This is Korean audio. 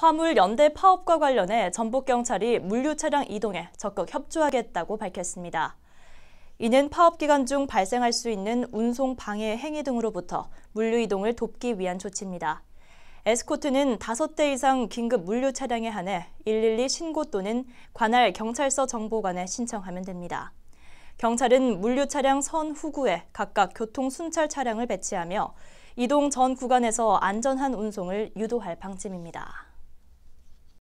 화물 연대 파업과 관련해 전북 경찰이 물류 차량 이동에 적극 협조하겠다고 밝혔습니다. 이는 파업 기간 중 발생할 수 있는 운송 방해 행위 등으로부터 물류 이동을 돕기 위한 조치입니다. 에스코트는 5대 이상 긴급 물류 차량에 한해 112 신고 또는 관할 경찰서 정보관에 신청하면 됩니다. 경찰은 물류 차량 선 후구에 각각 교통 순찰 차량을 배치하며 이동 전 구간에서 안전한 운송을 유도할 방침입니다.